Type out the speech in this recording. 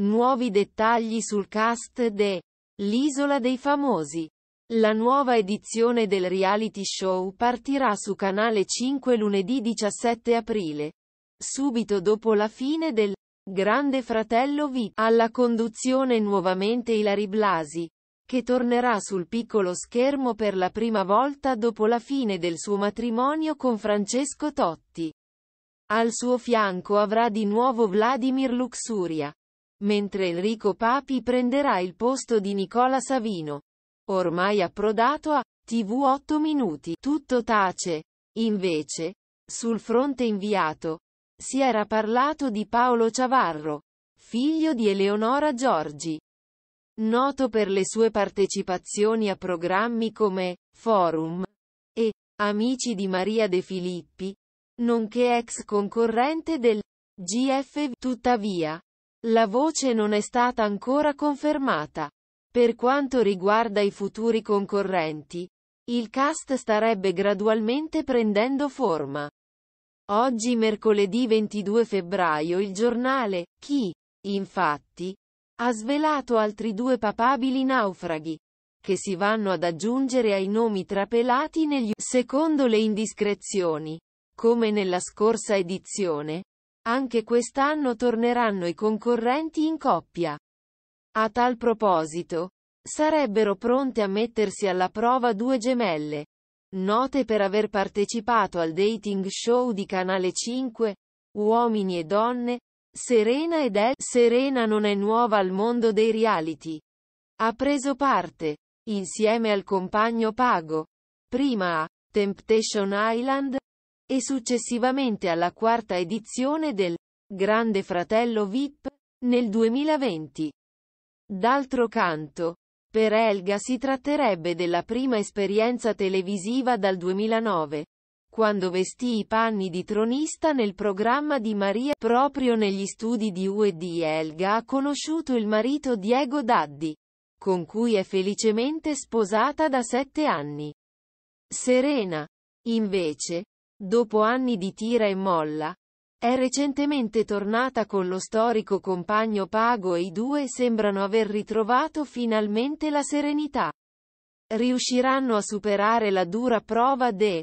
Nuovi dettagli sul cast de L'isola dei famosi. La nuova edizione del reality show partirà su Canale 5 lunedì 17 aprile. Subito dopo la fine del Grande Fratello V, alla conduzione nuovamente Ilari Blasi, che tornerà sul piccolo schermo per la prima volta dopo la fine del suo matrimonio con Francesco Totti. Al suo fianco avrà di nuovo Vladimir Luxuria mentre Enrico Papi prenderà il posto di Nicola Savino. Ormai approdato a TV 8 minuti, tutto tace. Invece, sul fronte inviato, si era parlato di Paolo Ciavarro, figlio di Eleonora Giorgi. Noto per le sue partecipazioni a programmi come Forum e Amici di Maria De Filippi, nonché ex concorrente del GFV. Tuttavia, la voce non è stata ancora confermata. Per quanto riguarda i futuri concorrenti, il cast starebbe gradualmente prendendo forma. Oggi mercoledì 22 febbraio il giornale Chi, infatti, ha svelato altri due papabili naufraghi, che si vanno ad aggiungere ai nomi trapelati negli secondo le indiscrezioni. Come nella scorsa edizione, anche quest'anno torneranno i concorrenti in coppia. A tal proposito, sarebbero pronte a mettersi alla prova due gemelle, note per aver partecipato al dating show di Canale 5, Uomini e Donne, Serena ed El. Serena non è nuova al mondo dei reality. Ha preso parte, insieme al compagno Pago, prima a Temptation Island, e successivamente alla quarta edizione del Grande Fratello VIP nel 2020. D'altro canto, per Elga si tratterebbe della prima esperienza televisiva dal 2009, quando vestì i panni di tronista nel programma di Maria. Proprio negli studi di UED Elga ha conosciuto il marito Diego Daddi, con cui è felicemente sposata da sette anni. Serena, invece, dopo anni di tira e molla, è recentemente tornata con lo storico compagno Pago e i due sembrano aver ritrovato finalmente la serenità. Riusciranno a superare la dura prova de